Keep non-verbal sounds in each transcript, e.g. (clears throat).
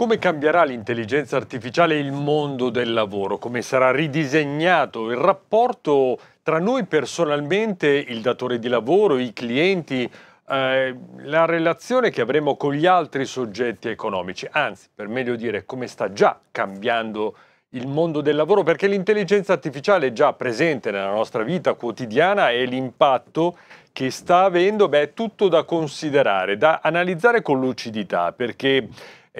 Come cambierà l'intelligenza artificiale il mondo del lavoro? Come sarà ridisegnato il rapporto tra noi personalmente, il datore di lavoro, i clienti, eh, la relazione che avremo con gli altri soggetti economici? Anzi, per meglio dire, come sta già cambiando il mondo del lavoro? Perché l'intelligenza artificiale è già presente nella nostra vita quotidiana e l'impatto che sta avendo beh, è tutto da considerare, da analizzare con lucidità, perché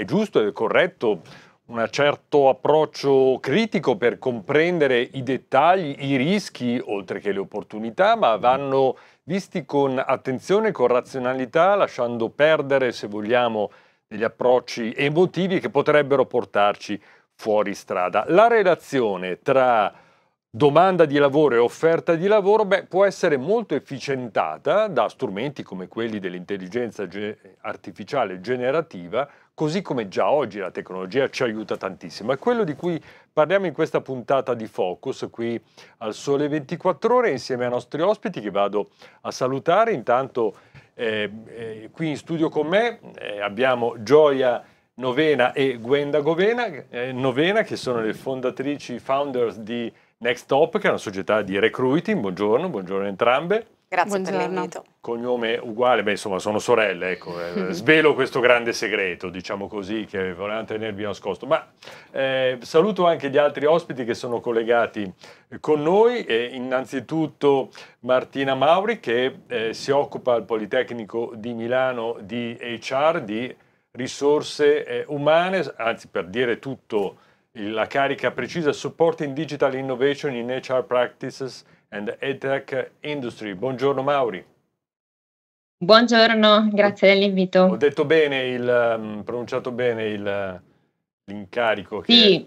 è giusto e corretto un certo approccio critico per comprendere i dettagli, i rischi, oltre che le opportunità, ma vanno visti con attenzione, con razionalità, lasciando perdere, se vogliamo, degli approcci emotivi che potrebbero portarci fuori strada. La relazione tra domanda di lavoro e offerta di lavoro beh, può essere molto efficientata da strumenti come quelli dell'intelligenza artificiale generativa così come già oggi la tecnologia ci aiuta tantissimo. È quello di cui parliamo in questa puntata di Focus qui al Sole 24 ore insieme ai nostri ospiti che vado a salutare. Intanto eh, eh, qui in studio con me eh, abbiamo Gioia Novena e Gwenda Govena, eh, Novena che sono le fondatrici, founders di Next Top, che è una società di recruiting. Buongiorno, buongiorno entrambe. Grazie Buongiorno. per l'invito. Cognome uguale, beh insomma sono sorelle, ecco, (laughs) eh, svelo questo grande segreto, diciamo così, che volevamo tenervi nascosto. Ma eh, saluto anche gli altri ospiti che sono collegati eh, con noi, eh, innanzitutto Martina Mauri che eh, si occupa al Politecnico di Milano di HR, di risorse eh, umane, anzi per dire tutto la carica precisa, Supporting Digital Innovation in HR Practices and EdTech Industry. Buongiorno Mauri. Buongiorno, grazie dell'invito. Ho detto bene, il, mm, pronunciato bene il, l'incarico. sì,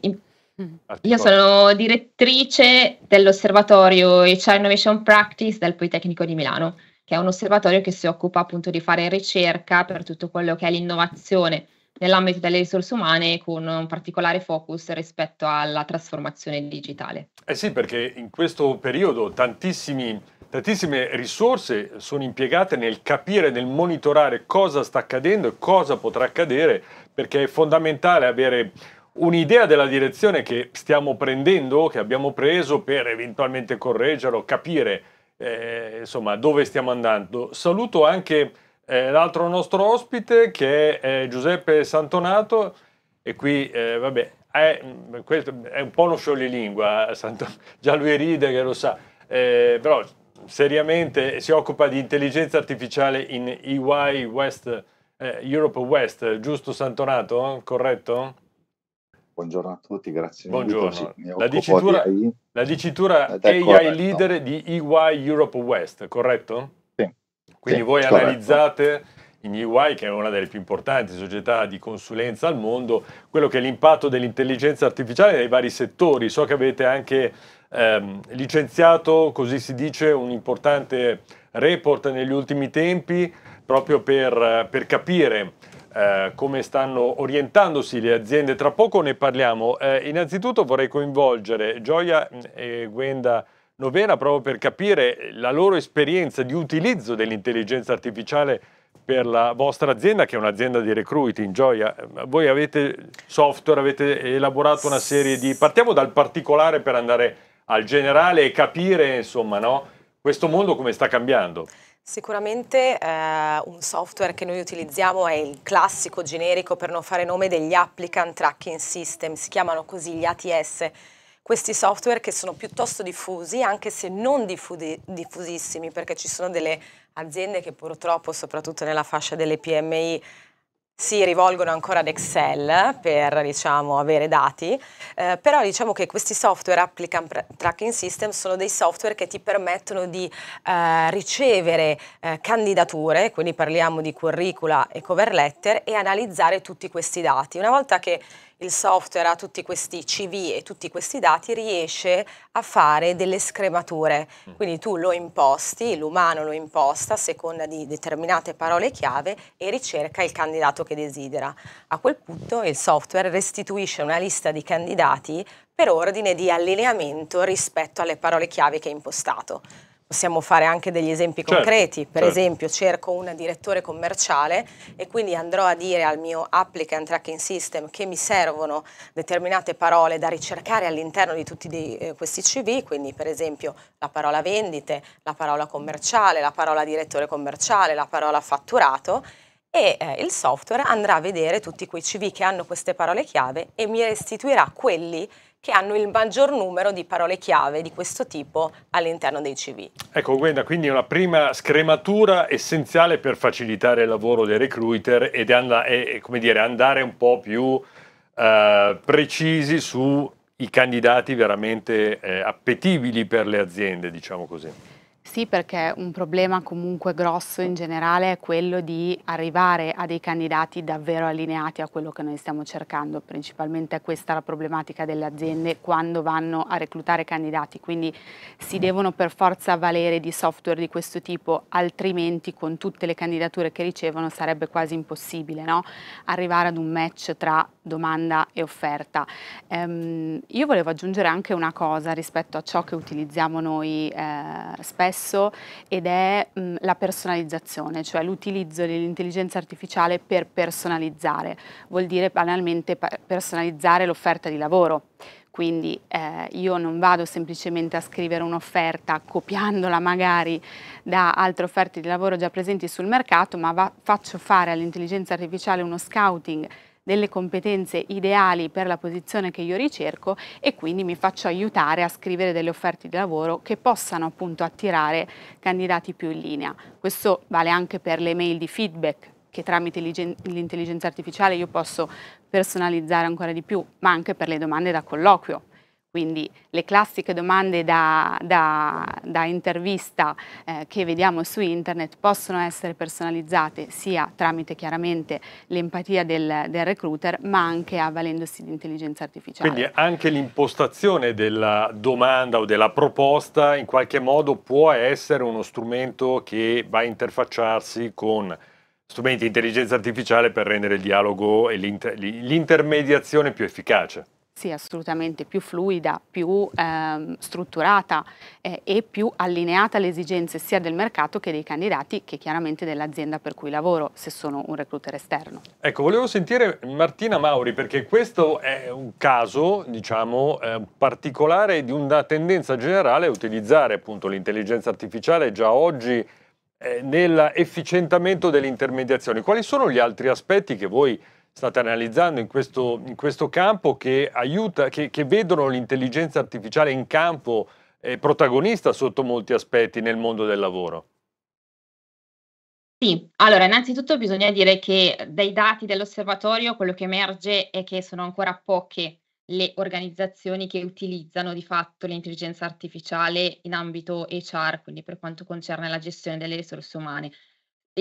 io sono direttrice dell'osservatorio HR Innovation Practice del Politecnico di Milano, che è un osservatorio che si occupa appunto di fare ricerca per tutto quello che è l'innovazione nell'ambito delle risorse umane con un particolare focus rispetto alla trasformazione digitale. Eh sì, perché in questo periodo tantissimi Tantissime risorse sono impiegate nel capire, nel monitorare cosa sta accadendo e cosa potrà accadere, perché è fondamentale avere un'idea della direzione che stiamo prendendo, che abbiamo preso per eventualmente correggerlo, capire eh, insomma dove stiamo andando. Saluto anche eh, l'altro nostro ospite che è eh, Giuseppe Santonato e qui, eh, vabbè, è, mm, è, un po' uno scioglilingua, eh, Santo, (laughs) già lui ride che lo sa, eh, però seriamente si occupa di intelligenza artificiale in EY West, eh, Europe West, giusto Santonato? Corretto? Buongiorno a tutti, grazie Buongiorno. mille. La dicitura, di la dicitura AI corretto. Leader di EY Europe West, corretto? Quindi sì, eh, voi corretto. analizzate in EY, che è una delle più importanti società di consulenza al mondo, quello che è l'impatto dell'intelligenza artificiale nei vari settori. So che avete anche ehm, licenziato, così si dice, un importante report negli ultimi tempi proprio per, per capire eh, come stanno orientandosi le aziende. Tra poco ne parliamo. Eh, innanzitutto vorrei coinvolgere Gioia e Gwenda Novena proprio per capire la loro esperienza di utilizzo dell'intelligenza artificiale per la vostra azienda, che è un'azienda di recruiting, Gioia, voi avete software, avete elaborato una serie di... Partiamo dal particolare per andare al generale e capire, insomma, no? questo mondo come sta cambiando. Sicuramente eh, un software che noi utilizziamo è il classico generico per non fare nome degli applicant tracking system, si chiamano così gli ATS questi software che sono piuttosto diffusi, anche se non diffudi, diffusissimi, perché ci sono delle aziende che purtroppo, soprattutto nella fascia delle PMI, si rivolgono ancora ad Excel per diciamo, avere dati, eh, però diciamo che questi software Applicant Tracking System sono dei software che ti permettono di eh, ricevere eh, candidature, quindi parliamo di curricula e cover letter, e analizzare tutti questi dati. Una volta che il software ha tutti questi CV e tutti questi dati, riesce a fare delle scremature. Mm. Quindi tu lo imposti, l'umano lo imposta a seconda di determinate parole chiave e ricerca il candidato che desidera. A quel punto il software restituisce una lista di candidati per ordine di allineamento rispetto alle parole chiave che ha impostato possiamo fare anche degli esempi certo, concreti, per certo. esempio cerco un direttore commerciale e quindi andrò a dire al mio applicant tracking system che mi servono determinate parole da ricercare all'interno di tutti di, eh, questi CV, quindi per esempio la parola vendite, la parola commerciale, la parola direttore commerciale, la parola fatturato e eh, il software andrà a vedere tutti quei CV che hanno queste parole chiave e mi restituirà quelli che hanno il maggior numero di parole chiave di questo tipo all'interno dei CV. Ecco Gwenda, quindi una prima scrematura essenziale per facilitare il lavoro dei recruiter ed è, come dire, andare un po' più eh, precisi sui candidati veramente eh, appetibili per le aziende, diciamo così. Sì, perché un problema comunque grosso in generale è quello di arrivare a dei candidati davvero allineati a quello che noi stiamo cercando. Principalmente è questa la problematica delle aziende quando vanno a reclutare candidati, quindi si devono per forza valere di software di questo tipo, altrimenti con tutte le candidature che ricevono sarebbe quasi impossibile no? arrivare ad un match tra domanda e offerta. Um, io volevo aggiungere anche una cosa rispetto a ciò che utilizziamo noi eh, spesso ed è mh, mm, la personalizzazione, cioè l'utilizzo dell'intelligenza artificiale per personalizzare, vuol dire banalmente personalizzare l'offerta di lavoro. Quindi eh, io non vado semplicemente a scrivere un'offerta copiandola magari da altre offerte di lavoro già presenti sul mercato, ma va, faccio fare all'intelligenza artificiale uno scouting delle competenze ideali per la posizione che io ricerco e quindi mi faccio aiutare a scrivere delle offerte di lavoro che possano appunto attirare candidati più in linea. Questo vale anche per le mail di feedback che tramite l'intelligenza artificiale io posso personalizzare ancora di più, ma anche per le domande da colloquio quindi le classiche domande da, da, da intervista eh, che vediamo su internet possono essere personalizzate sia tramite chiaramente l'empatia del, del, recruiter ma anche avvalendosi di intelligenza artificiale. Quindi anche l'impostazione della domanda o della proposta in qualche modo può essere uno strumento che va a interfacciarsi con strumenti di intelligenza artificiale per rendere il dialogo e l'intermediazione più efficace sì, assolutamente più fluida, più ehm, strutturata eh, e più allineata alle esigenze sia del mercato che dei candidati che chiaramente dell'azienda per cui lavoro, se sono un recruiter esterno. Ecco, volevo sentire Martina Mauri perché questo è un caso, diciamo, eh, particolare di una tendenza generale a utilizzare appunto l'intelligenza artificiale già oggi eh, nell'efficientamento delle intermediazioni. Quali sono gli altri aspetti che voi state analizzando in questo, in questo campo che, aiuta, che, che vedono l'intelligenza artificiale in campo eh, protagonista sotto molti aspetti nel mondo del lavoro? Sì, allora innanzitutto bisogna dire che dai dati dell'osservatorio quello che emerge è che sono ancora poche le organizzazioni che utilizzano di fatto l'intelligenza artificiale in ambito HR, quindi per quanto concerne la gestione delle risorse umane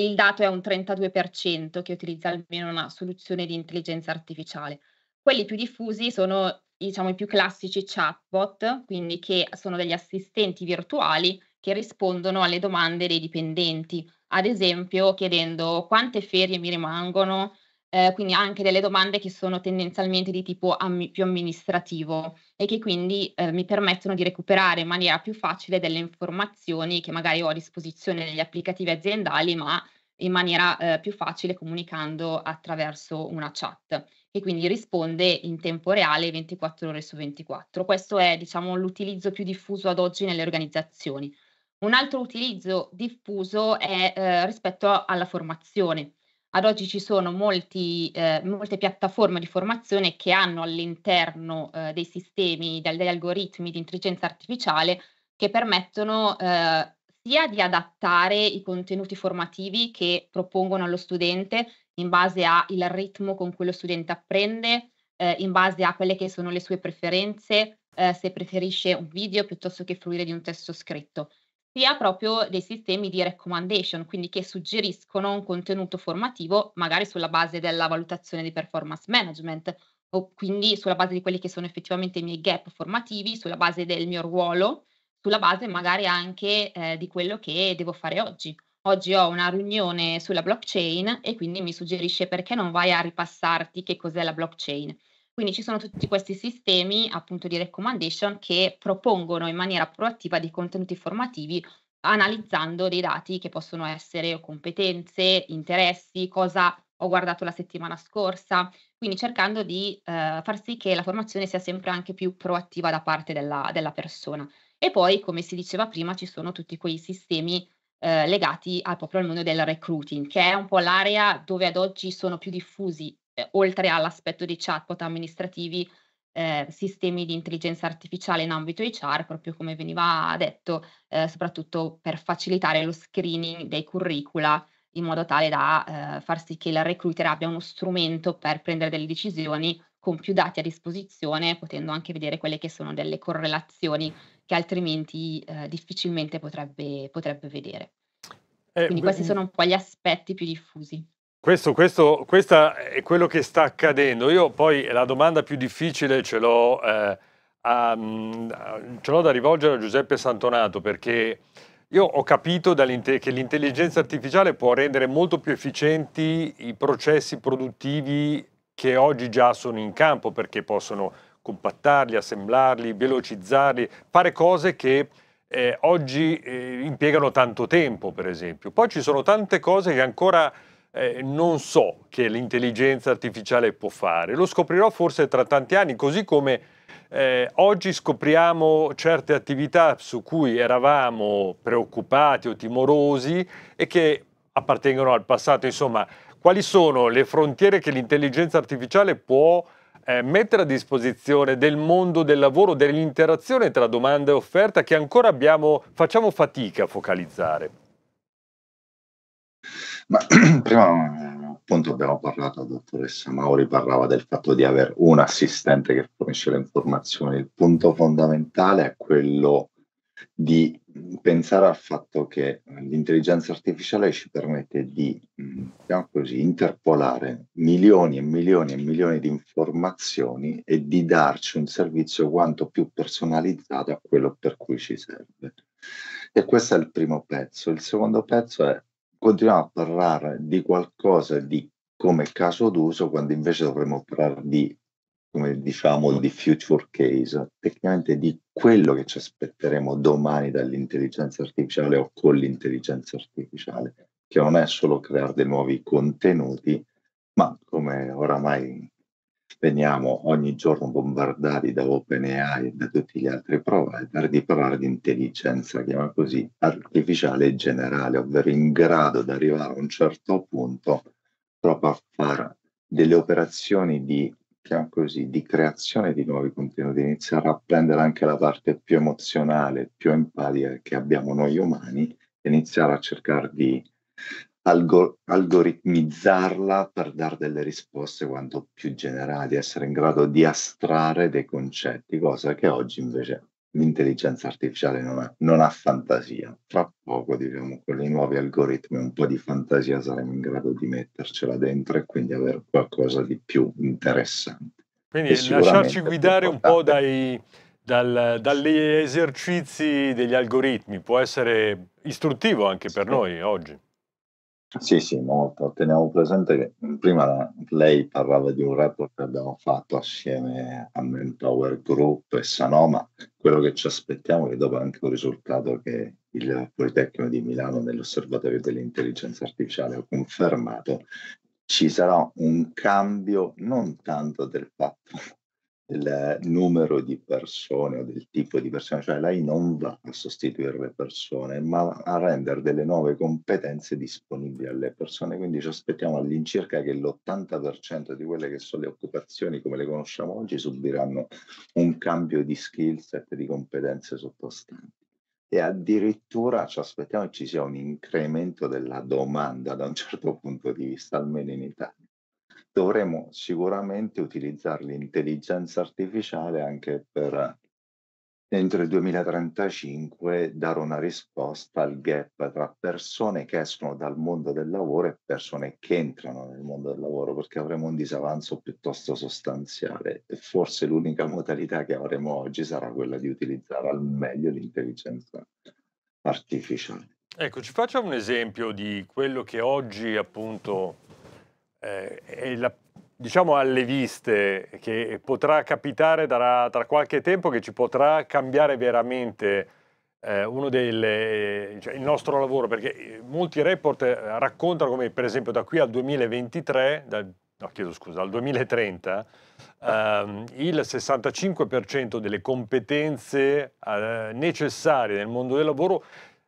il dato è un 32% che utilizza almeno una soluzione di intelligenza artificiale. Quelli più diffusi sono diciamo, i più classici chatbot, quindi che sono degli assistenti virtuali che rispondono alle domande dei dipendenti, ad esempio chiedendo quante ferie mi rimangono, eh, quindi anche delle domande che sono tendenzialmente di tipo am- più amministrativo e che quindi eh, mi permettono di recuperare in maniera più facile delle informazioni che magari ho a disposizione negli applicativi aziendali, ma in maniera eh, più facile comunicando attraverso una chat che quindi risponde in tempo reale 24 ore su 24. Questo è diciamo, l'utilizzo più diffuso ad oggi nelle organizzazioni. Un altro utilizzo diffuso è eh, rispetto alla formazione ad oggi ci sono molti, eh, molte piattaforme di formazione che hanno all'interno eh, dei sistemi, degli algoritmi di intelligenza artificiale che permettono eh, sia di adattare i contenuti formativi che propongono allo studente in base al ritmo con cui lo studente apprende, eh, in base a quelle che sono le sue preferenze, eh, se preferisce un video piuttosto che fruire di un testo scritto sia proprio dei sistemi di recommendation, quindi che suggeriscono un contenuto formativo magari sulla base della valutazione di performance management o quindi sulla base di quelli che sono effettivamente i miei gap formativi, sulla base del mio ruolo, sulla base magari anche eh, di quello che devo fare oggi. Oggi ho una riunione sulla blockchain e quindi mi suggerisce perché non vai a ripassarti che cos'è la blockchain quindi ci sono tutti questi sistemi appunto di recommendation che propongono in maniera proattiva dei contenuti formativi analizzando dei dati che possono essere competenze, interessi, cosa ho guardato la settimana scorsa, quindi cercando di eh, far sì che la formazione sia sempre anche più proattiva da parte della, della persona. E poi, come si diceva prima, ci sono tutti quei sistemi eh, legati al, proprio al mondo del recruiting, che è un po' l'area dove ad oggi sono più diffusi eh, oltre all'aspetto di chatbot amministrativi, eh, sistemi di intelligenza artificiale in ambito HR, proprio come veniva detto, eh, soprattutto per facilitare lo screening dei curricula in modo tale da eh, far sì che il recruiter abbia uno strumento per prendere delle decisioni con più dati a disposizione, potendo anche vedere quelle che sono delle correlazioni che altrimenti eh, difficilmente potrebbe, potrebbe vedere. Eh, Quindi questi sono un po' gli aspetti più diffusi. Questo, questo, questo è quello che sta accadendo. Io poi la domanda più difficile ce l'ho, eh, a, mm, ce l'ho da rivolgere a Giuseppe Santonato perché io ho capito che l'intelligenza artificiale può rendere molto più efficienti i processi produttivi che oggi già sono in campo perché possono compattarli, assemblarli, velocizzarli, fare cose che eh, oggi eh, impiegano tanto tempo, per esempio. Poi ci sono tante cose che ancora eh, non so che l'intelligenza artificiale può fare. Lo scoprirò forse tra tanti anni, così come eh, oggi scopriamo certe attività su cui eravamo preoccupati o timorosi e che appartengono al passato. Insomma, quali sono le frontiere che l'intelligenza artificiale può eh, mettere a disposizione del mondo del lavoro, dell'interazione tra domanda e offerta che ancora abbiamo, facciamo fatica a focalizzare? Ma (clears throat) prima appunto abbiamo parlato, la dottoressa Mauri parlava del fatto di avere un assistente che fornisce le informazioni. Il punto fondamentale è quello di pensare al fatto che eh, l'intelligenza artificiale ci permette di, mm, diciamo così, interpolare milioni e milioni e milioni di informazioni e di darci un servizio quanto più personalizzato a quello per cui ci serve. E questo è il primo pezzo. Il secondo pezzo è continuiamo a parlare di qualcosa di come caso d'uso quando invece dovremmo parlare di, come diciamo, di future case, tecnicamente di quello che ci aspetteremo domani dall'intelligenza artificiale o con l'intelligenza artificiale, che non è solo creare dei nuovi contenuti, ma come oramai veniamo ogni giorno bombardati da OpenAI e da tutti gli altri provider di parlare di intelligenza, chiama così, artificiale generale, ovvero in grado di arrivare a un certo punto proprio a fare delle operazioni di, così, di creazione di nuovi contenuti, iniziare a prendere anche la parte più emozionale, più empatica che abbiamo noi umani, iniziare a cercare di algor- algoritmizzarla per dare delle risposte quanto più generali, essere in grado di astrarre dei concetti, cosa che oggi invece l'intelligenza artificiale non ha, non ha fantasia. Tra poco, diciamo, con i nuovi algoritmi un po' di fantasia saremo in grado di mettercela dentro e quindi avere qualcosa di più interessante. Quindi lasciarci guidare un po' dai, dal, dagli esercizi degli algoritmi può essere istruttivo anche per noi oggi. Sì, sì, molto. Teniamo presente che prima lei parlava di un report che abbiamo fatto assieme a Manpower Group e Sanoma. Quello che ci aspettiamo è che dopo anche un risultato che il Politecnico di Milano nell'Osservatorio dell'Intelligenza Artificiale ha confermato, ci sarà un cambio non tanto del fatto il numero di persone o del tipo di persone, cioè lei non va a sostituire le persone, ma a rendere delle nuove competenze disponibili alle persone. Quindi ci aspettiamo all'incirca che l'80% di quelle che sono le occupazioni come le conosciamo oggi subiranno un cambio di skill set, di competenze sottostanti e addirittura ci aspettiamo che ci sia un incremento della domanda da un certo punto di vista, almeno in Italia dovremo sicuramente utilizzare l'intelligenza artificiale anche per entro il 2035 dare una risposta al gap tra persone che escono dal mondo del lavoro e persone che entrano nel mondo del lavoro, perché avremo un disavanzo piuttosto sostanziale e forse l'unica modalità che avremo oggi sarà quella di utilizzare al meglio l'intelligenza artificiale. Ecco, ci facciamo un esempio di quello che oggi appunto eh, è la, diciamo alle viste che potrà capitare tra, tra qualche tempo che ci potrà cambiare veramente eh, uno delle, cioè il nostro lavoro, perché eh, molti report eh, raccontano come per esempio da qui al 2023, dal, no, chiedo scusa, al 2030, ehm, il 65% delle competenze eh, necessarie nel mondo del lavoro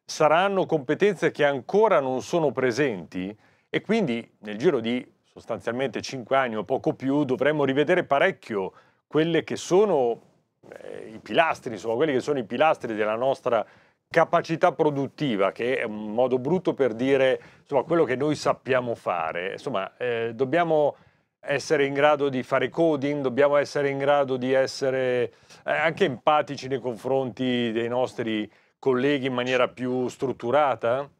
saranno competenze che ancora non sono presenti e quindi nel giro di sostanzialmente 5 anni o poco più, dovremmo rivedere parecchio quelle che sono eh, i pilastri, insomma, quelli che sono i pilastri della nostra capacità produttiva, che è un modo brutto per dire insomma, quello che noi sappiamo fare. Insomma, eh, dobbiamo essere in grado di fare coding, dobbiamo essere in grado di essere eh, anche empatici nei confronti dei nostri colleghi in maniera più strutturata?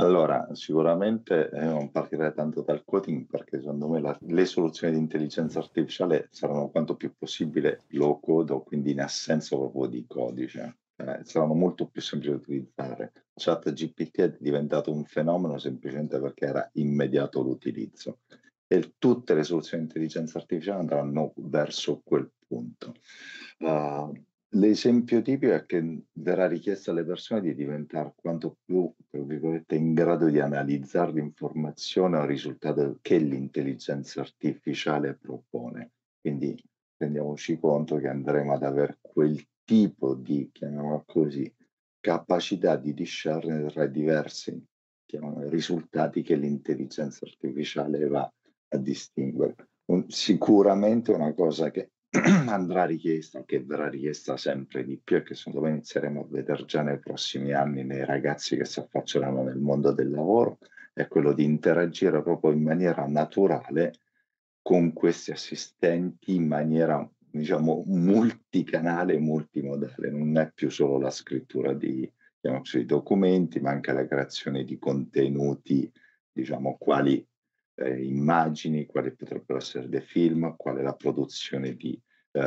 Allora, sicuramente eh, non partirei tanto dal coding perché secondo me la, le soluzioni di intelligenza artificiale saranno quanto più possibile low code o quindi in assenza proprio di codice. Eh, saranno molto più semplici da utilizzare. Chat GPT è diventato un fenomeno semplicemente perché era immediato l'utilizzo e tutte le soluzioni di intelligenza artificiale andranno verso quel punto. Uh, L'esempio tipico è che verrà richiesto alle persone di diventare quanto più, tra virgolette, in grado di analizzare l'informazione o il risultato che l'intelligenza artificiale propone. Quindi rendiamoci conto che andremo ad avere quel tipo di, chiamiamola così, capacità di discernere tra i diversi risultati che l'intelligenza artificiale va a distinguere. Un, sicuramente una cosa che (clears throat) andrà richiesta, che verrà richiesta sempre di più e che secondo me inizieremo a vedere già nei prossimi anni nei ragazzi che si affacceranno nel mondo del lavoro, è quello di interagire proprio in maniera naturale con questi assistenti in maniera diciamo multicanale, multimodale, non è più solo la scrittura di, di documenti, ma anche la creazione di contenuti, diciamo quali eh, immagini, quali potrebbero essere dei film, qual è la produzione di eh,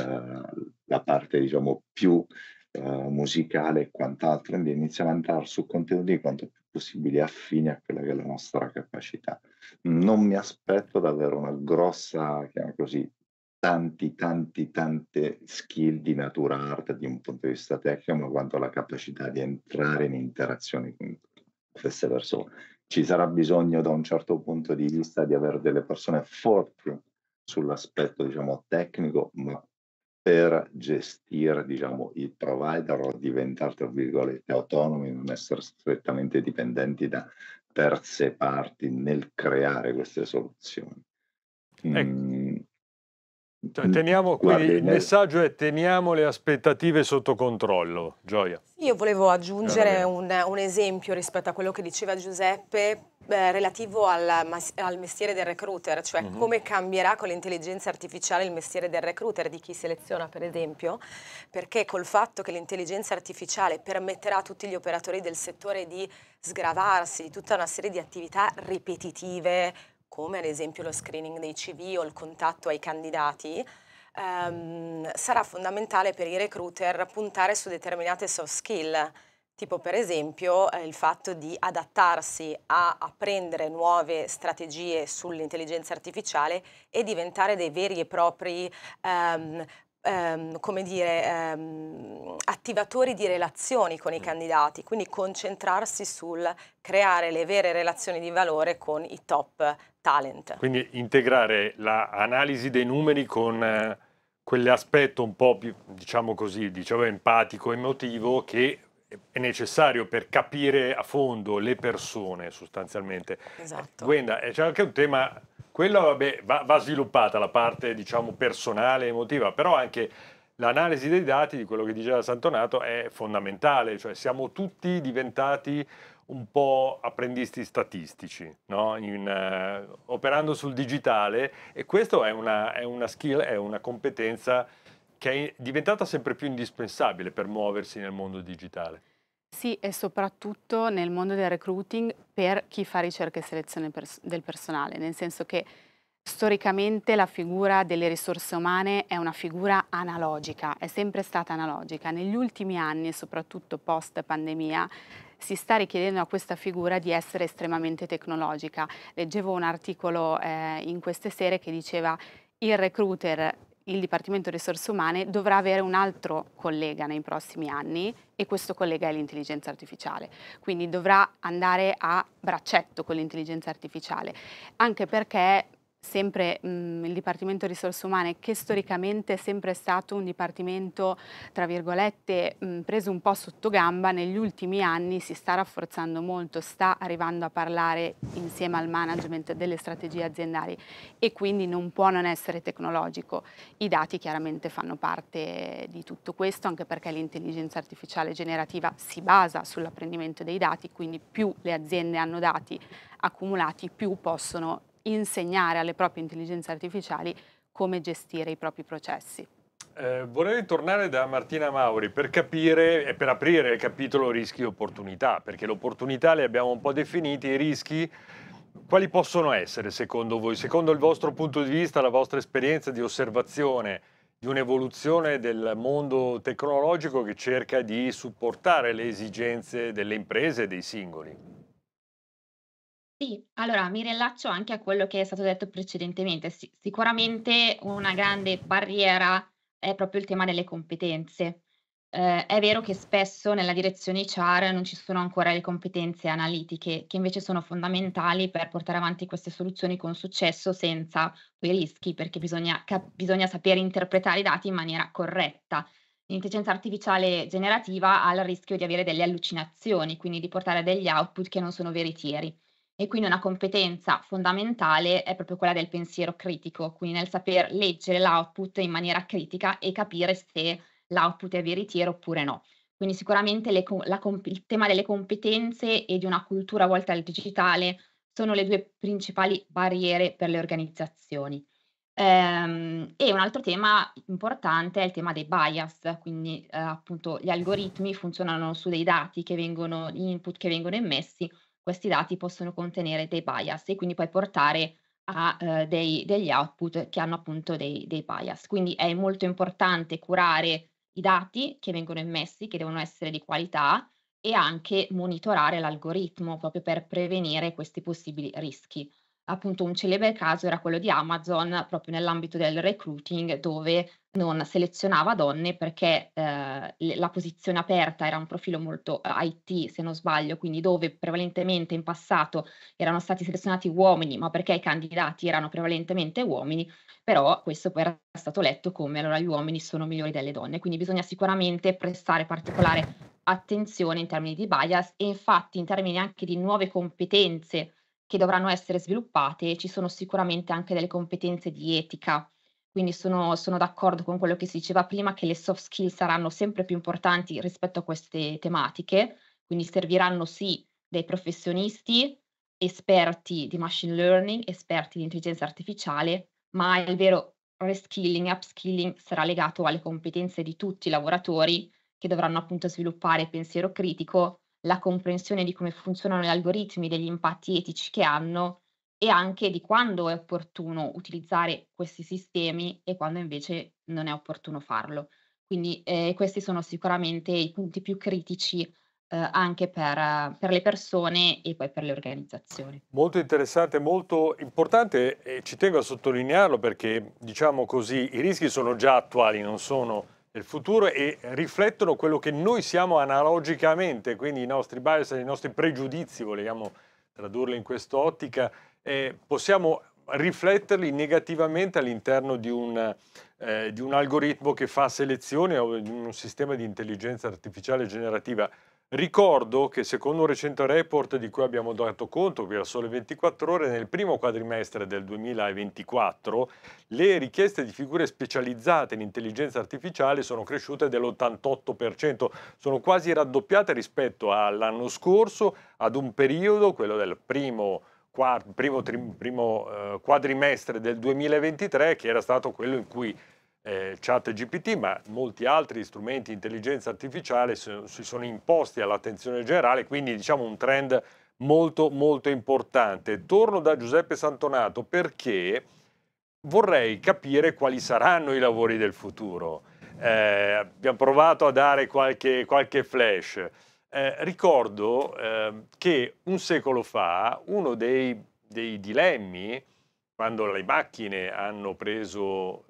la parte diciamo più eh, musicale e quant'altro, quindi iniziamo ad andare su contenuti quanto più possibile affini a quella che è la nostra capacità. Non mi aspetto ad avere una grossa, chiama così, tanti, tanti, tante skill di natura art di un punto di vista tecnico, ma quanto la capacità di entrare in interazione con queste persone ci sarà bisogno da un certo punto di vista di avere delle persone forti sull'aspetto diciamo, tecnico, ma per gestire diciamo, il provider o diventare tra virgolette autonomi, non essere strettamente dipendenti da terze parti nel creare queste soluzioni. Ecco. Mm cioè, teniamo, Guardi, il messaggio è teniamo le aspettative sotto controllo, Gioia. Io volevo aggiungere un, un esempio rispetto a quello che diceva Giuseppe eh, relativo al, al, mestiere del recruiter, cioè mm -hmm. come cambierà con l'intelligenza artificiale il mestiere del recruiter, di chi seleziona per esempio, perché col fatto che l'intelligenza artificiale permetterà a tutti gli operatori del settore di sgravarsi di tutta una serie di attività ripetitive, come ad esempio lo screening dei CV o il contatto ai candidati, ehm, sarà fondamentale per i recruiter puntare su determinate soft skill, tipo per esempio eh, il fatto di adattarsi a apprendere nuove strategie sull'intelligenza artificiale e diventare dei veri e propri ehm, ehm, come dire, ehm, attivatori di relazioni con i mm. candidati, quindi concentrarsi sul creare le vere relazioni di valore con i top talent. Quindi integrare l'analisi la dei numeri con eh, quell'aspetto un po' più, diciamo così, diciamo empatico, emotivo che è necessario per capire a fondo le persone sostanzialmente. Esatto. Gwenda, eh, c'è anche un tema, quello vabbè, va, va, sviluppata la parte diciamo personale, emotiva, però anche l'analisi dei dati di quello che diceva Santonato è fondamentale, cioè siamo tutti diventati un po' apprendisti statistici, no? In, uh, operando sul digitale e questa è, è una skill, è una competenza che è diventata sempre più indispensabile per muoversi nel mondo digitale. Sì, e soprattutto nel mondo del recruiting per chi fa ricerca e selezione pers del personale, nel senso che storicamente la figura delle risorse umane è una figura analogica, è sempre stata analogica. Negli ultimi anni, soprattutto post pandemia, si sta richiedendo a questa figura di essere estremamente tecnologica. Leggevo un articolo eh, in queste sere che diceva il recruiter il Dipartimento Risorse Umane dovrà avere un altro collega nei prossimi anni e questo collega è l'intelligenza artificiale. Quindi dovrà andare a braccetto con l'intelligenza artificiale, anche perché sempre mh, mm, il Dipartimento Risorse Umane, che storicamente è sempre stato un dipartimento, tra virgolette, mh, mm, preso un po' sotto gamba, negli ultimi anni si sta rafforzando molto, sta arrivando a parlare insieme al management delle strategie aziendali e quindi non può non essere tecnologico. I dati chiaramente fanno parte di tutto questo, anche perché l'intelligenza artificiale generativa si basa sull'apprendimento dei dati, quindi più le aziende hanno dati accumulati, più possono insegnare alle proprie intelligenze artificiali come gestire i propri processi. Eh, vorrei tornare da Martina Mauri per capire e eh, per aprire il capitolo rischi e opportunità, perché l'opportunità le abbiamo un po' definite, i rischi quali possono essere secondo voi, secondo il vostro punto di vista, la vostra esperienza di osservazione di un'evoluzione del mondo tecnologico che cerca di supportare le esigenze delle imprese e dei singoli? Sì, allora mi riallaccio anche a quello che è stato detto precedentemente. Sì, sicuramente una grande barriera è proprio il tema delle competenze. Eh, è vero che spesso nella direzione HR non ci sono ancora le competenze analitiche, che invece sono fondamentali per portare avanti queste soluzioni con successo senza quei rischi, perché bisogna, cap- bisogna sapere interpretare i dati in maniera corretta. L'intelligenza artificiale generativa ha il rischio di avere delle allucinazioni, quindi di portare degli output che non sono veritieri. E quindi una competenza fondamentale è proprio quella del pensiero critico, quindi nel saper leggere l'output in maniera critica e capire se l'output è veritiero oppure no. Quindi sicuramente le, la, il tema delle competenze e di una cultura volta al digitale sono le due principali barriere per le organizzazioni. Ehm, e un altro tema importante è il tema dei bias, quindi eh, appunto gli algoritmi funzionano su dei dati che vengono, gli input che vengono emessi questi dati possono contenere dei bias e quindi poi portare a eh, dei, degli output che hanno appunto dei, dei, bias. Quindi è molto importante curare i dati che vengono emessi, che devono essere di qualità, e anche monitorare l'algoritmo proprio per prevenire questi possibili rischi. Appunto un celebre caso era quello di Amazon proprio nell'ambito del recruiting dove non selezionava donne perché eh, la posizione aperta era un profilo molto eh, IT, se non sbaglio, quindi dove prevalentemente in passato erano stati selezionati uomini, ma perché i candidati erano prevalentemente uomini, però questo poi era stato letto come allora gli uomini sono migliori delle donne, quindi bisogna sicuramente prestare particolare attenzione in termini di bias e infatti in termini anche di nuove competenze che dovranno essere sviluppate, ci sono sicuramente anche delle competenze di etica quindi sono, sono, d'accordo con quello che si diceva prima, che le soft skills saranno sempre più importanti rispetto a queste tematiche, quindi serviranno sì dei professionisti, esperti di machine learning, esperti di intelligenza artificiale, ma il vero reskilling e upskilling sarà legato alle competenze di tutti i lavoratori che dovranno appunto sviluppare pensiero critico, la comprensione di come funzionano gli algoritmi, degli impatti etici che hanno e anche di quando è opportuno utilizzare questi sistemi e quando invece non è opportuno farlo. Quindi eh, questi sono sicuramente i punti più critici eh, anche per, eh, per, le persone e poi per le organizzazioni. Molto interessante, molto importante e ci tengo a sottolinearlo perché diciamo così i rischi sono già attuali, non sono del futuro e riflettono quello che noi siamo analogicamente, quindi i nostri bias, i nostri pregiudizi, vogliamo tradurli in quest'ottica eh, possiamo rifletterli negativamente all'interno di, eh, di un, algoritmo che fa selezione o di un sistema di intelligenza artificiale generativa. Ricordo che secondo un recente report di cui abbiamo dato conto, qui a sole 24 ore, nel primo quadrimestre del 2024 le richieste di figure specializzate in intelligenza artificiale sono cresciute dell'88%, sono quasi raddoppiate rispetto all'anno scorso, ad un periodo, quello del primo quadrimestre, quarto, primo, trim, primo eh, quadrimestre del 2023, che era stato quello in cui eh, chat GPT, ma molti altri strumenti di intelligenza artificiale so, si sono imposti all'attenzione generale, quindi diciamo un trend molto molto importante. Torno da Giuseppe Santonato perché vorrei capire quali saranno i lavori del futuro. Eh, abbiamo provato a dare qualche, qualche flash. Eh, ricordo eh, che un secolo fa uno dei, dei, dilemmi, quando le macchine hanno preso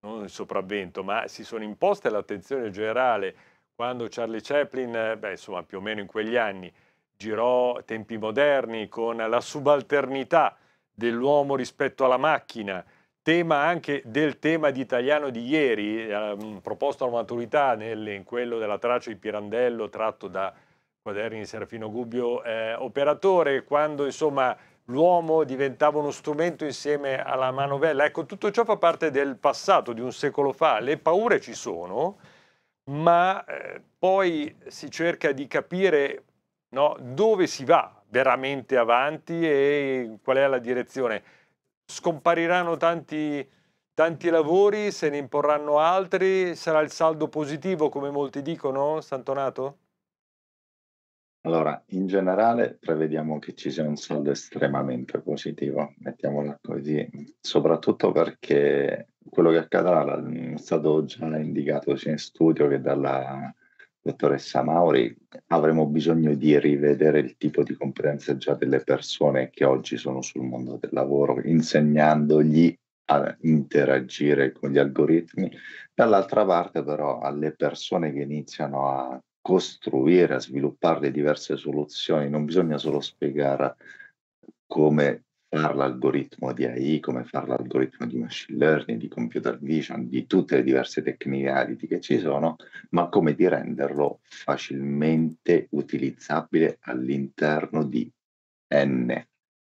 non il sopravvento, ma si sono imposte all'attenzione generale, quando Charlie Chaplin, beh, insomma più o meno in quegli anni, girò tempi moderni con la subalternità dell'uomo rispetto alla macchina, tema anche del tema di italiano di ieri, eh, proposto alla maturità nel, in quello della traccia di Pirandello tratto da quaderni di Serafino Gubbio, eh, operatore, quando insomma l'uomo diventava uno strumento insieme alla manovella. Ecco, tutto ciò fa parte del passato, di un secolo fa. Le paure ci sono, ma eh, poi si cerca di capire no, dove si va veramente avanti e qual è la direzione scompariranno tanti, tanti lavori, se ne imporranno altri, sarà il saldo positivo come molti dicono, Santonato? Allora, in generale prevediamo che ci sia un saldo estremamente positivo, mettiamola così, soprattutto perché quello che accadrà è stato già indicato sia in studio che dalla, dottoressa Mauri, avremo bisogno di rivedere il tipo di competenze già delle persone che oggi sono sul mondo del lavoro, insegnandogli a interagire con gli algoritmi. Dall'altra parte però alle persone che iniziano a costruire, a sviluppare le diverse soluzioni, non bisogna solo spiegare come fare l'algoritmo di AI, come fare l'algoritmo di machine learning, di computer vision, di tutte le diverse tecnicality che ci sono, ma come di renderlo facilmente utilizzabile all'interno di n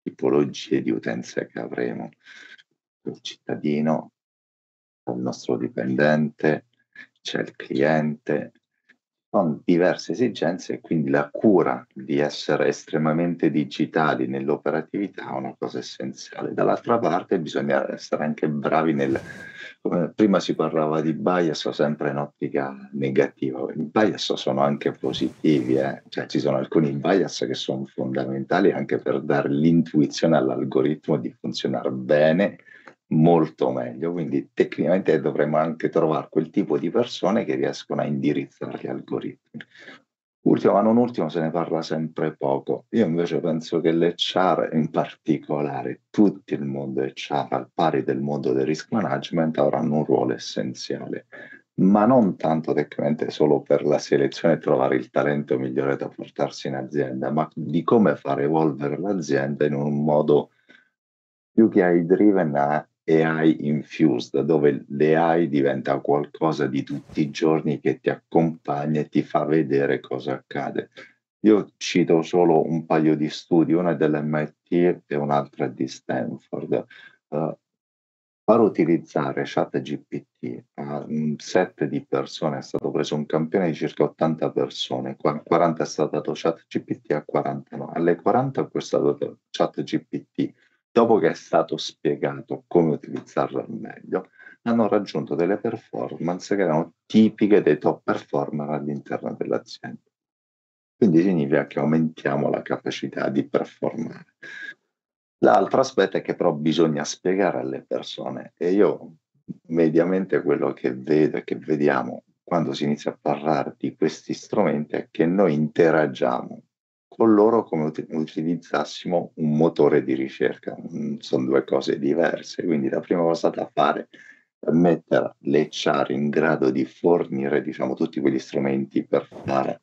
tipologie di utenze che avremo. Il cittadino, il nostro dipendente, c'è il cliente, con diverse esigenze e quindi la cura di essere estremamente digitali nell'operatività è una cosa essenziale. Dall'altra parte bisogna essere anche bravi nel, come prima si parlava di bias sempre in ottica negativa, i bias sono anche positivi, eh? cioè ci sono alcuni bias che sono fondamentali anche per dare l'intuizione all'algoritmo di funzionare bene molto meglio, quindi tecnicamente dovremmo anche trovare quel tipo di persone che riescono a indirizzare gli algoritmi. Ultimo, ma non ultimo, se ne parla sempre poco. Io invece penso che l'HR, in particolare tutto il mondo HR, al pari del mondo del risk management, avranno un ruolo essenziale, ma non tanto tecnicamente solo per la selezione e trovare il talento migliore da portarsi in azienda, ma di come far evolvere l'azienda in un modo più che AI driven a AI infused, dove l'AI diventa qualcosa di tutti i giorni che ti accompagna e ti fa vedere cosa accade. Io cito solo un paio di studi, una dell'MIT e un'altra di Stanford. Uh, far utilizzare ChatGPT a un set di persone è stato preso un campione di circa 80 persone, 40 è stato dato ChatGPT a 40 no, alle 40 è stato dato ChatGPT dopo che è stato spiegato come utilizzarlo al meglio, hanno raggiunto delle performance che erano tipiche dei top performer all'interno dell'azienda. Quindi significa che aumentiamo la capacità di performare. L'altro aspetto è che però bisogna spiegare alle persone e io mediamente quello che vedo e che vediamo quando si inizia a parlare di questi strumenti è che noi interagiamo con loro come ut- utilizzassimo un motore di ricerca. Mm, sono due cose diverse, quindi la prima cosa da fare è mettere l'HR in grado di fornire diciamo, tutti quegli strumenti per, fare,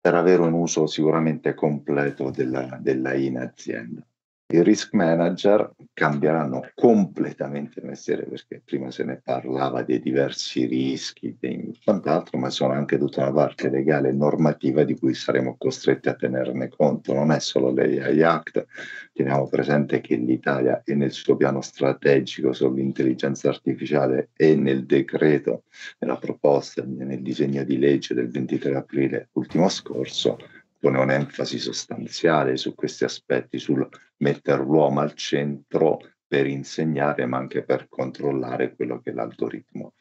per avere un uso sicuramente completo della, della in azienda i risk manager cambieranno completamente il mestiere perché prima se ne parlava dei diversi rischi e quant'altro, ma sono anche tutta una parte legale e normativa di cui saremo costretti a tenerne conto. Non è solo l'AI Act, teniamo presente che l'Italia è nel suo piano strategico sull'intelligenza artificiale e nel decreto, nella proposta, nel disegno di legge del 23 aprile ultimo scorso pone un'enfasi sostanziale su questi aspetti, sul mettere l'uomo al centro per insegnare ma anche per controllare quello che l'algoritmo.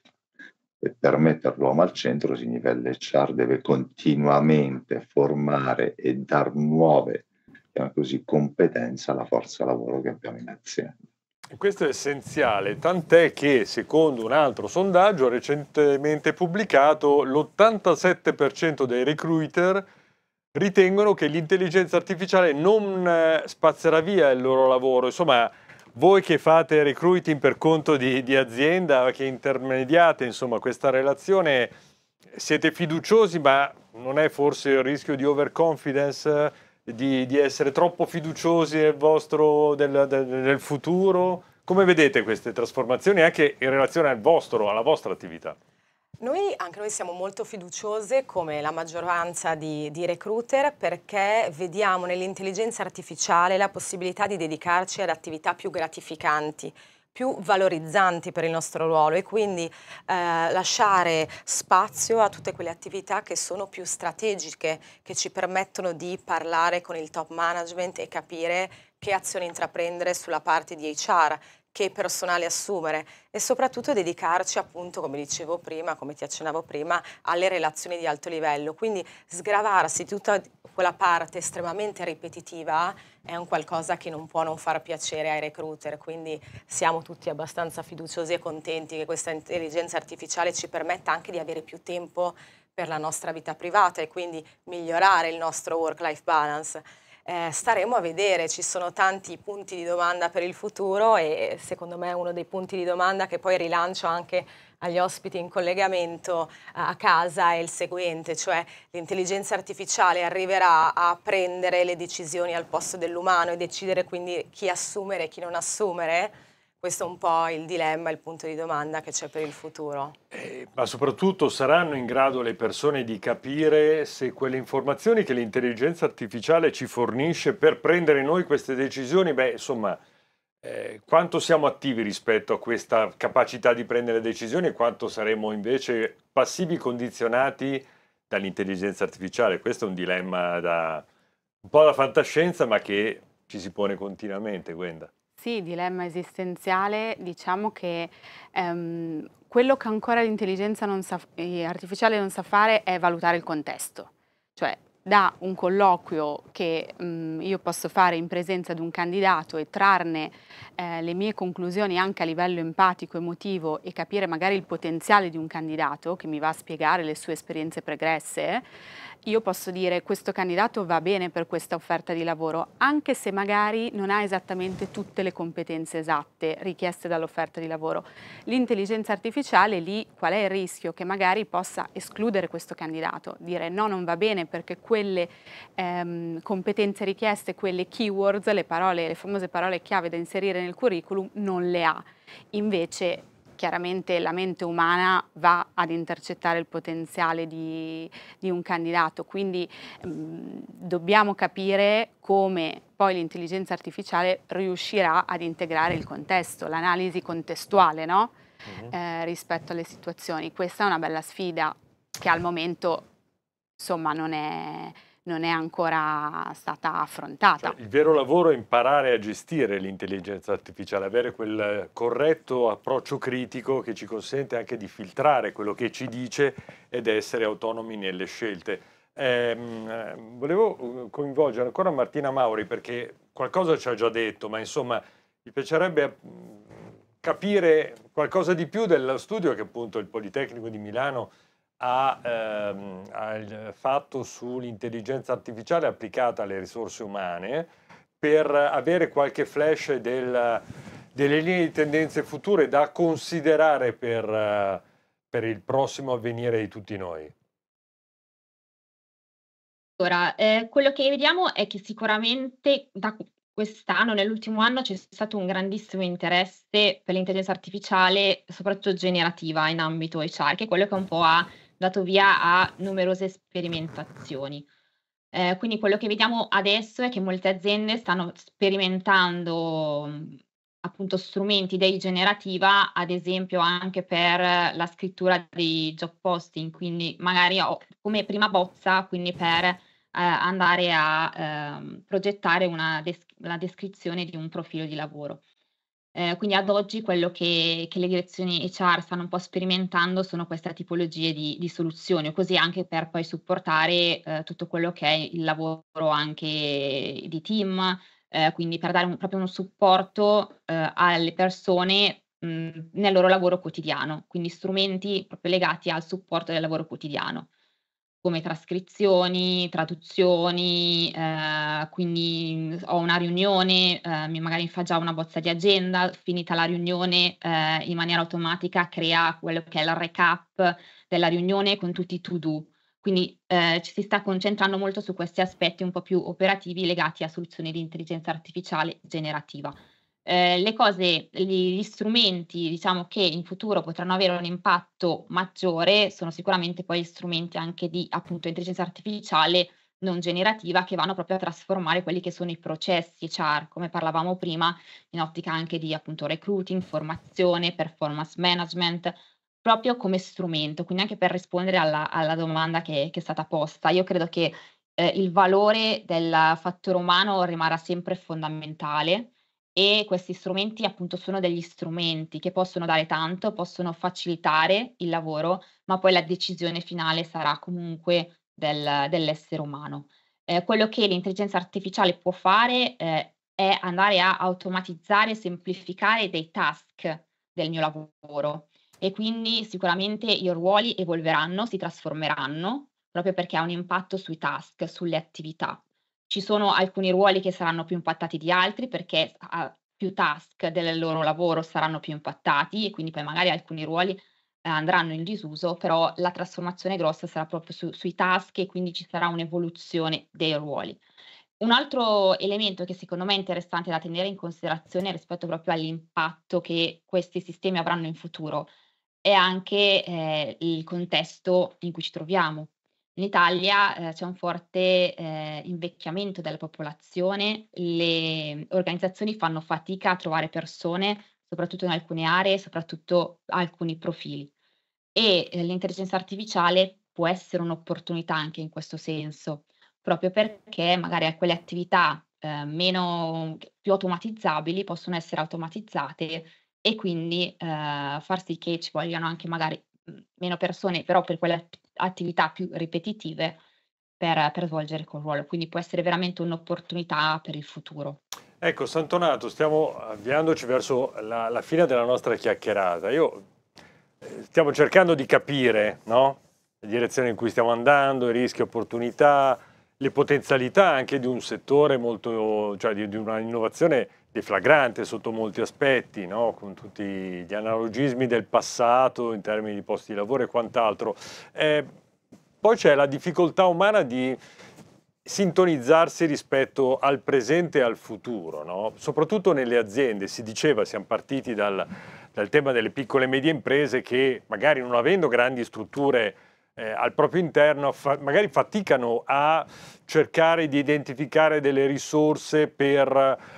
E per mettere l'uomo al centro significa che l'HR deve continuamente formare e dar nuove così, competenze alla forza lavoro che abbiamo in azienda. Questo è essenziale, tant'è che secondo un altro sondaggio recentemente pubblicato l'87% dei recruiter ritengono che l'intelligenza artificiale non eh, spazzerà via il loro lavoro. Insomma, voi che fate recruiting per conto di, di azienda, che intermediate insomma, questa relazione, siete fiduciosi, ma non è forse il rischio di overconfidence, di, di essere troppo fiduciosi nel vostro, del, del, del futuro? Come vedete queste trasformazioni anche in relazione al vostro, alla vostra attività? Noi, anche noi siamo molto fiduciose come la maggioranza di, di recruiter perché vediamo nell'intelligenza artificiale la possibilità di dedicarci ad attività più gratificanti più valorizzanti per il nostro ruolo e quindi eh, lasciare spazio a tutte quelle attività che sono più strategiche, che ci permettono di parlare con il top management e capire che azioni intraprendere sulla parte di HR, che personale assumere e soprattutto dedicarci appunto, come dicevo prima, come ti accennavo prima, alle relazioni di alto livello. Quindi sgravarsi tutta quella parte estremamente ripetitiva è un qualcosa che non può non far piacere ai recruiter, quindi siamo tutti abbastanza fiduciosi e contenti che questa intelligenza artificiale ci permetta anche di avere più tempo per la nostra vita privata e quindi migliorare il nostro work-life balance eh, staremo a vedere, ci sono tanti punti di domanda per il futuro e secondo me uno dei punti di domanda che poi rilancio anche agli ospiti in collegamento eh, a casa è il seguente, cioè l'intelligenza artificiale arriverà a prendere le decisioni al posto dell'umano e decidere quindi chi assumere e chi non assumere? Questo è un po' il dilemma, il punto di domanda che c'è per il futuro. Eh, ma soprattutto saranno in grado le persone di capire se quelle informazioni che l'intelligenza artificiale ci fornisce per prendere noi queste decisioni, beh, insomma, eh, quanto siamo attivi rispetto a questa capacità di prendere decisioni e quanto saremo invece passivi condizionati dall'intelligenza artificiale? Questo è un dilemma da, un po' da fantascienza, ma che ci si pone continuamente, Gwenda. Sì, dilemma esistenziale, diciamo che ehm, quello che ancora l'intelligenza non sa, artificiale non sa fare è valutare il contesto, cioè da un colloquio che mh, mm, io posso fare in presenza di un candidato e trarne eh, le mie conclusioni anche a livello empatico, emotivo e capire magari il potenziale di un candidato che mi va a spiegare le sue esperienze pregresse, io posso dire questo candidato va bene per questa offerta di lavoro, anche se magari non ha esattamente tutte le competenze esatte richieste dall'offerta di lavoro. L'intelligenza artificiale lì qual è il rischio? Che magari possa escludere questo candidato, dire no, non va bene perché quelle ehm, competenze richieste, quelle keywords, le, parole, le famose parole chiave da inserire nel curriculum, non le ha. Invece chiaramente la mente umana va ad intercettare il potenziale di, di un candidato, quindi mh, mm, dobbiamo capire come poi l'intelligenza artificiale riuscirà ad integrare il contesto, l'analisi contestuale no? uh mhm. -huh. eh, rispetto alle situazioni. Questa è una bella sfida che al momento insomma non è, non è ancora stata affrontata. Cioè, il vero lavoro è imparare a gestire l'intelligenza artificiale, avere quel corretto approccio critico che ci consente anche di filtrare quello che ci dice ed essere autonomi nelle scelte. Ehm, eh, volevo eh, coinvolgere ancora Martina Mauri perché qualcosa ci ha già detto, ma insomma mi piacerebbe eh, capire qualcosa di più dello studio che appunto il Politecnico di Milano ha a, ehm, al fatto sull'intelligenza artificiale applicata alle risorse umane per avere qualche flash del, delle linee di tendenze future da considerare per, per il prossimo avvenire di tutti noi. Allora, eh, quello che vediamo è che sicuramente da quest'anno, nell'ultimo anno, c'è stato un grandissimo interesse per l'intelligenza artificiale, soprattutto generativa in ambito HR, che è quello che un po' ha dato via a numerose sperimentazioni. Eh, quindi quello che vediamo adesso è che molte aziende stanno sperimentando mm, appunto strumenti di generativa, ad esempio anche per la scrittura dei job posting, quindi magari come prima bozza, quindi per eh, andare a eh, progettare una des- la descrizione di un profilo di lavoro. Eh, quindi ad oggi quello che, che, le direzioni HR stanno un po' sperimentando sono queste tipologie di, di soluzioni, così anche per poi supportare eh, tutto quello che è il lavoro anche di team, eh, quindi per dare un, proprio un supporto eh, alle persone mh, nel loro lavoro quotidiano, quindi strumenti proprio legati al supporto del lavoro quotidiano come trascrizioni, traduzioni, eh, quindi ho una riunione, eh, mi fa già una bozza di agenda, finita la riunione eh, in maniera automatica crea quello che è il recap della riunione con tutti i to-do. Quindi eh, ci si sta concentrando molto su questi aspetti un po' più operativi legati a soluzioni di intelligenza artificiale generativa. Eh, le cose, gli, gli, strumenti diciamo che in futuro potranno avere un impatto maggiore sono sicuramente poi gli strumenti anche di appunto intelligenza artificiale non generativa che vanno proprio a trasformare quelli che sono i processi char, come parlavamo prima, in ottica anche di appunto recruiting, formazione, performance management, proprio come strumento, quindi anche per rispondere alla, alla domanda che, che è stata posta. Io credo che eh, il valore del fattore umano rimarrà sempre fondamentale e questi strumenti appunto sono degli strumenti che possono dare tanto, possono facilitare il lavoro, ma poi la decisione finale sarà comunque del, dell'essere umano. Eh, quello che l'intelligenza artificiale può fare eh, è andare a automatizzare semplificare dei task del mio lavoro e quindi sicuramente i ruoli evolveranno, si trasformeranno proprio perché ha un impatto sui task, sulle attività. Ci sono alcuni ruoli che saranno più impattati di altri perché uh, più task del loro lavoro saranno più impattati e quindi poi magari alcuni ruoli uh, andranno in disuso, però la trasformazione grossa sarà proprio su, sui task e quindi ci sarà un'evoluzione dei ruoli. Un altro elemento che secondo me è interessante da tenere in considerazione rispetto proprio all'impatto che questi sistemi avranno in futuro è anche eh, il contesto in cui ci troviamo. In Italia eh, c'è un forte eh, invecchiamento della popolazione, le organizzazioni fanno fatica a trovare persone, soprattutto in alcune aree, soprattutto alcuni profili. E eh, l'intelligenza artificiale può essere un'opportunità anche in questo senso, proprio perché magari quelle attività eh, meno, più automatizzabili possono essere automatizzate e quindi eh, far sì che ci vogliano anche magari mm, meno persone, però per quelle attività più ripetitive per, per svolgere quel ruolo. Quindi può essere veramente un'opportunità per il futuro. Ecco, Santonato, stiamo avviandoci verso la, la fine della nostra chiacchierata. Io, eh, stiamo cercando di capire no? la direzione in cui stiamo andando, i rischi, opportunità, le potenzialità anche di un settore molto, cioè di, di una deflagrante sotto molti aspetti, no? con tutti gli analogismi del passato in termini di posti di lavoro e quant'altro. Eh, poi c'è la difficoltà umana di sintonizzarsi rispetto al presente e al futuro, no? soprattutto nelle aziende. Si diceva, siamo partiti dal, dal tema delle piccole e medie imprese che magari non avendo grandi strutture eh, al proprio interno fa magari faticano a cercare di identificare delle risorse per,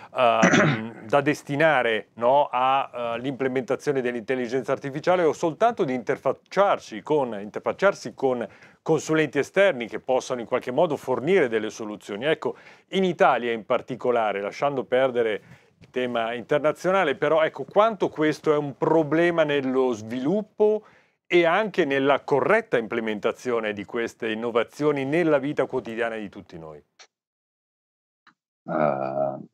uh, da destinare no, all'implementazione eh, uh, dell'intelligenza artificiale o soltanto di interfacciarsi con, interfacciarsi con consulenti esterni che possano in qualche modo fornire delle soluzioni. Ecco, in Italia in particolare, lasciando perdere il tema internazionale, però ecco quanto questo è un problema nello sviluppo e anche nella corretta implementazione di queste innovazioni nella vita quotidiana di tutti noi? Uh,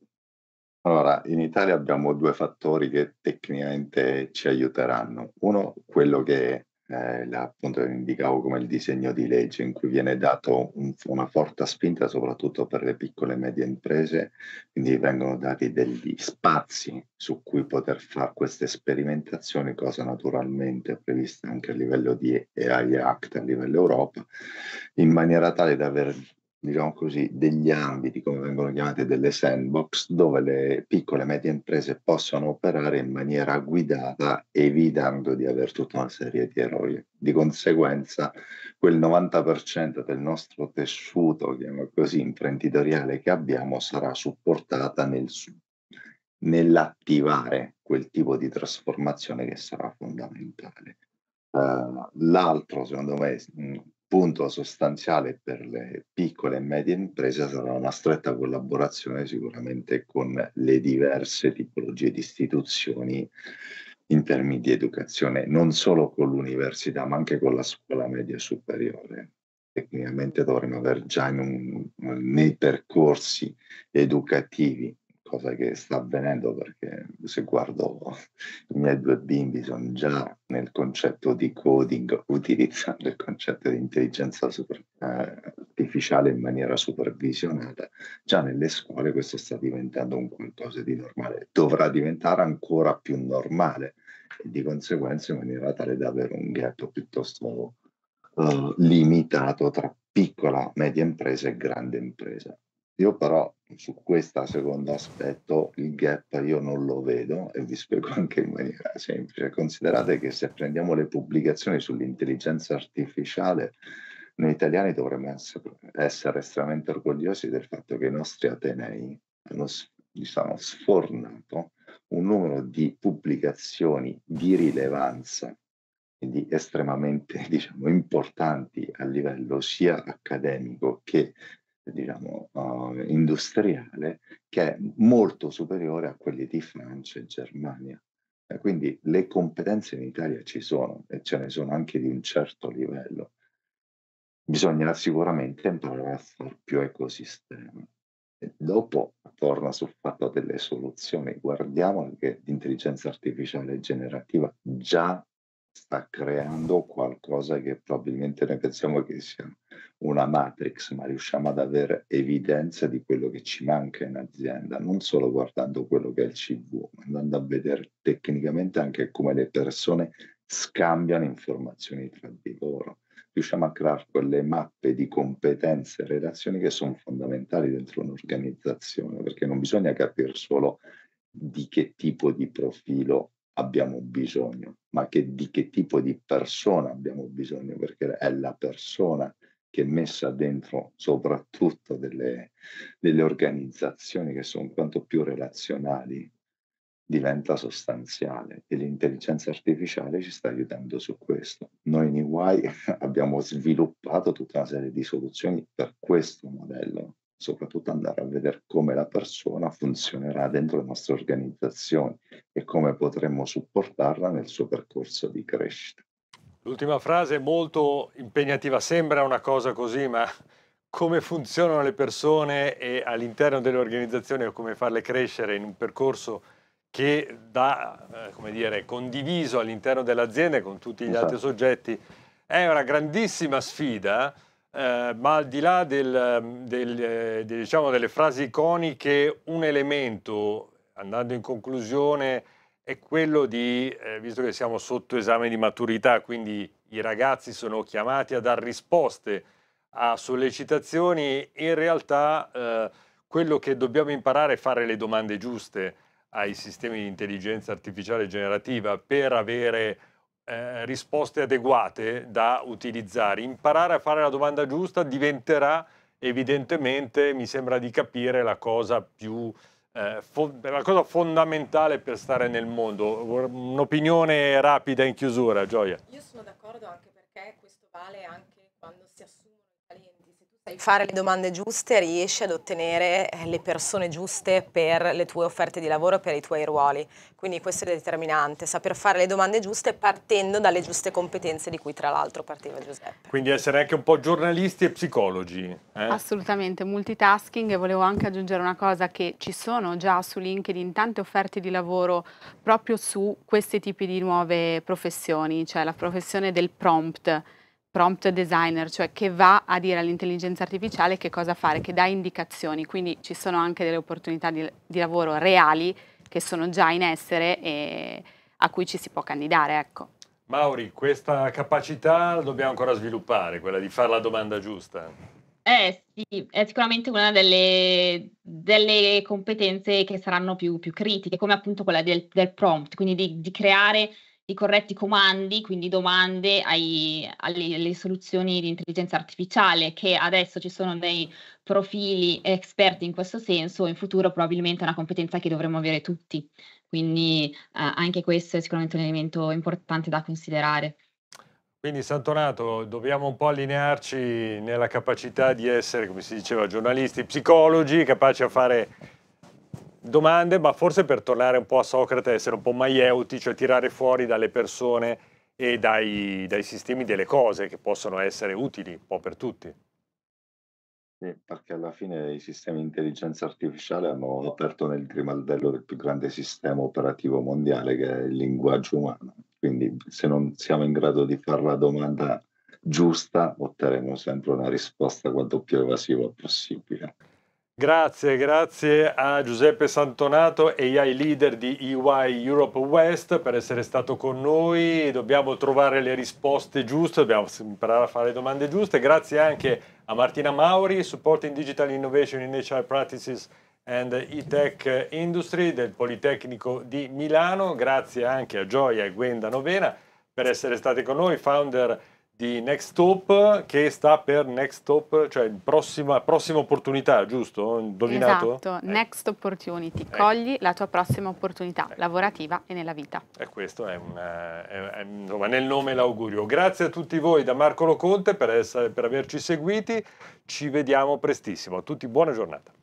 allora, in Italia abbiamo due fattori che tecnicamente ci aiuteranno. Uno, quello che eh, la, appunto indicavo come il disegno di legge in cui viene data un, una forte spinta soprattutto per le piccole e medie imprese, quindi vengono dati degli spazi su cui poter fare queste sperimentazioni, cosa naturalmente prevista anche a livello di AI Act a livello Europa, in maniera tale da aver diciamo così, degli ambiti, come vengono chiamate, delle sandbox, dove le piccole e medie imprese possono operare in maniera guidata, evitando di avere tutta una serie di errori. Di conseguenza, quel 90% del nostro tessuto, così, imprenditoriale che abbiamo sarà supportata nel, nell'attivare quel tipo di trasformazione che sarà fondamentale. Uh, l'altro, secondo me, punto sostanziale per le piccole e medie imprese sarà una stretta collaborazione sicuramente con le diverse tipologie di istituzioni in termini di educazione, non solo con l'università, ma anche con la scuola media superiore. Tecnicamente dovremmo aver già un, nei percorsi educativi cosa che sta avvenendo perché se guardo i miei due bimbi sono già nel concetto di coding (laughs) utilizzando il concetto di intelligenza super, eh, artificiale in maniera supervisionata, già nelle scuole questo sta diventando un qualcosa di normale, dovrà diventare ancora più normale e di conseguenza in maniera tale da avere un gap piuttosto eh, limitato tra piccola, media impresa e grande impresa. Io però su questo secondo aspetto il gap io non lo vedo e vi spiego anche in maniera semplice. Considerate che se prendiamo le pubblicazioni sull'intelligenza artificiale, noi italiani dovremmo essere, estremamente orgogliosi del fatto che i nostri Atenei hanno diciamo, sfornato un numero di pubblicazioni di rilevanza, quindi estremamente (laughs) diciamo, importanti a livello sia accademico che diciamo, uh, industriale che è molto superiore a quelli di Francia e Germania. E eh, quindi le competenze in Italia ci sono e ce ne sono anche di un certo livello. Bisognerà sicuramente imparare a fare più ecosistema. E dopo torna sul fatto delle soluzioni. Guardiamo che l'intelligenza artificiale generativa già sta creando qualcosa che probabilmente noi pensiamo che sia una matrix, ma riusciamo ad avere evidenza di quello che ci manca in azienda, non solo guardando quello che è il CV, ma andando a vedere tecnicamente anche come le persone scambiano informazioni tra di loro. Riusciamo a creare quelle mappe di competenze e relazioni che sono fondamentali dentro un'organizzazione, perché non bisogna capire solo di che tipo di profilo abbiamo bisogno, ma che, di che tipo di persona abbiamo bisogno, perché è la persona che è messa dentro soprattutto delle, delle organizzazioni che sono quanto più relazionali diventa sostanziale e l'intelligenza artificiale ci sta aiutando su questo. Noi in EY (laughs) abbiamo sviluppato tutta una serie di soluzioni per questo modello soprattutto andare a vedere come la persona funzionerà dentro le nostre organizzazioni e come potremmo supportarla nel suo percorso di crescita. L'ultima frase è molto impegnativa, sembra una cosa così, ma come funzionano le persone e all'interno delle organizzazioni o come farle crescere in un percorso che da, eh, come dire, condiviso all'interno dell'azienda e con tutti gli esatto. altri soggetti, è una grandissima sfida eh, ma al di là del, ehm, del, eh, diciamo delle frasi iconiche, un elemento, andando in conclusione, è quello di, eh, visto che siamo sotto esame di maturità, quindi i ragazzi sono chiamati a dar risposte a sollecitazioni, in realtà eh, quello che dobbiamo imparare è fare le domande giuste ai sistemi di intelligenza artificiale generativa per avere eh, risposte adeguate da utilizzare. Imparare a fare la domanda giusta diventerà evidentemente, mi sembra di capire, la cosa più eh, la cosa fondamentale per stare nel mondo. Un'opinione rapida in chiusura, Gioia. Io sono d'accordo anche perché questo vale anche quando si assume Sai fare le domande giuste, riesci ad ottenere eh, le persone giuste per le tue offerte di lavoro, per i tuoi ruoli. Quindi questo è determinante, saper fare le domande giuste partendo dalle giuste competenze di cui tra l'altro partiva Giuseppe. Quindi essere anche un po' giornalisti e psicologi. Eh? Assolutamente, multitasking e volevo anche aggiungere una cosa che ci sono già su LinkedIn tante offerte di lavoro proprio su questi tipi di nuove professioni, cioè la professione del prompt prompt designer, cioè che va a dire all'intelligenza artificiale che cosa fare, che dà indicazioni, quindi ci sono anche delle opportunità di, di lavoro reali che sono già in essere e a cui ci si può candidare. Ecco. Mauri, questa capacità la dobbiamo ancora sviluppare, quella di fare la domanda giusta. Eh sì, è sicuramente una delle, delle competenze che saranno più, più, critiche, come appunto quella del, del prompt, quindi di, di creare i corretti comandi, quindi domande ai, alle, alle, soluzioni di intelligenza artificiale, che adesso ci sono dei profili esperti in questo senso, in futuro probabilmente è una competenza che dovremmo avere tutti. Quindi eh, anche questo è sicuramente un elemento importante da considerare. Quindi Santonato, dobbiamo un po' allinearci nella capacità di essere, come si diceva, giornalisti, psicologi, capaci a fare domande, ma forse per tornare un po' a Socrate, essere un po' maieuti, cioè tirare fuori dalle persone e dai, dai sistemi delle cose che possono essere utili un po' per tutti. Sì, perché alla fine i sistemi di intelligenza artificiale hanno aperto nel grimaldello del più grande sistema operativo mondiale che è il linguaggio umano. Quindi se non siamo in grado di fare la domanda giusta, otterremo sempre una risposta quanto più evasiva possibile. Grazie, grazie a Giuseppe Santonato e ai leader di EY Europe West per essere stato con noi. Dobbiamo trovare le risposte giuste, dobbiamo imparare a fare le domande giuste. Grazie anche a Martina Mauri, Supporting Digital Innovation in HR Practices and E-Tech Industry del Politecnico di Milano. Grazie anche a Gioia e Gwenda Novena per essere stati con noi, founder di di Next Top che sta per Next Top, cioè prossima, prossima opportunità, giusto? Indovinato? Esatto, eh. Next Opportunity, ecco. cogli la tua prossima opportunità eh. lavorativa e nella vita. E questo è, una, è, è insomma, nel nome l'augurio. Grazie a tutti voi da Marco Loconte per, essere, per averci seguiti, ci vediamo prestissimo. A tutti buona giornata.